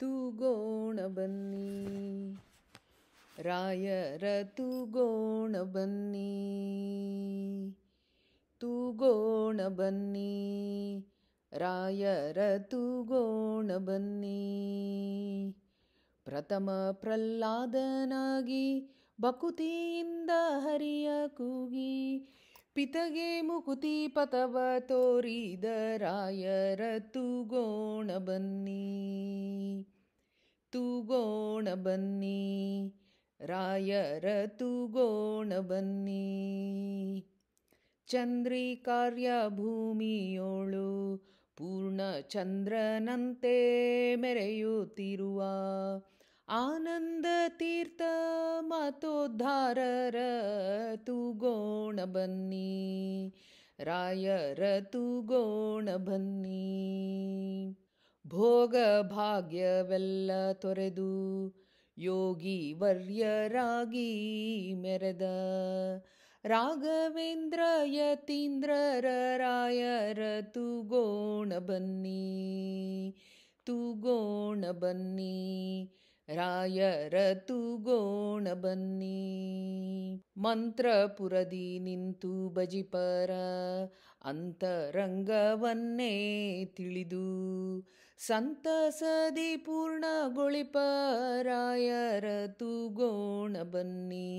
ತೂಗೋಣ ಬನ್ನಿ ರಾಯರ ತೂಗೋಣ ಬನ್ನಿ ತೂಗೋಣ ಬನ್ನಿ ರಾಯರ ತೂಗೋಣ ಬನ್ನಿ ಪ್ರಥಮ ಪ್ರಹ್ಲಾದನಾಗಿ ಬಕುತಿಯಿಂದ ಹರಿಯ ಕೂಗಿ ಪಿತಗೆ ಮುಕುತಿ ಪಥವ ತೋರಿದ ರಾಯರ ತೂಗೋಣ ಬನ್ನಿ ಬನ್ನಿ ರಾಯರ ಗೋಣ ಬನ್ನಿ ಚಂದ್ರಿ ಕಾರ್ಯ ಭೂಮಿಯೋಳು ಪೂರ್ಣ ಚಂದ್ರನಂತೆ ಮೆರೆಯುತ್ತಿರುವ ಆನಂದ ತೀರ್ಥ ಮಾತೋದ್ಧಾರರ ತುಗೋಣ ಬನ್ನಿ ರಾಯರ ತುಗೋಣ ಬನ್ನಿ ಭೋಗ ಭಾಗ್ಯವೆಲ್ಲ ತೊರೆದು योगी वर्य रागी मेरेद राघवेन्द्रयतीन्द्रर रायर तु गोण बन्नी तु गोणबन्नी रायरतु गोण बन्नी ಮಂತ್ರಪುರದಿ ನಿಂತು ಬಜಿಪರ ಅಂತರಂಗವನ್ನೇ ತಿಳಿದು ಸಂತಸದಿ ಪೂರ್ಣಗೊಳಿಪರಾಯರ ತೂಗೋಣ ಬನ್ನಿ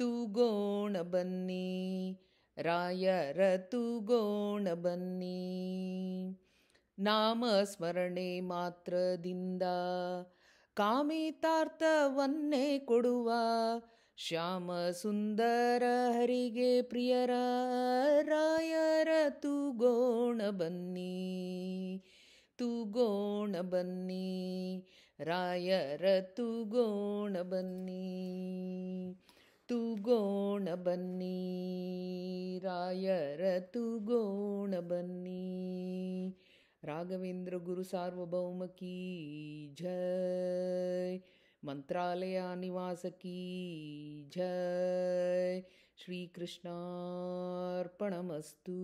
ತೂಗೋಣ ಬನ್ನಿ ರಾಯರ ತೂಗೋಣ ಬನ್ನಿ ನಾಮಸ್ಮರಣೆ ಮಾತ್ರದಿಂದ ಕಾಮಿತಾರ್ಥವನ್ನೇ ಕೊಡುವ श्याम सुन्दर हरि प्रियरायर तु गोण बन्ी तूगोण बी रयरतु गोण बन्ी तूगोण बी रयरतु गोण बन्नी राघवेन्द्र गुरुसारभौमखी जय मन्त्रालयानिवासकी जय श्रीकृष्णार्पणमस्तु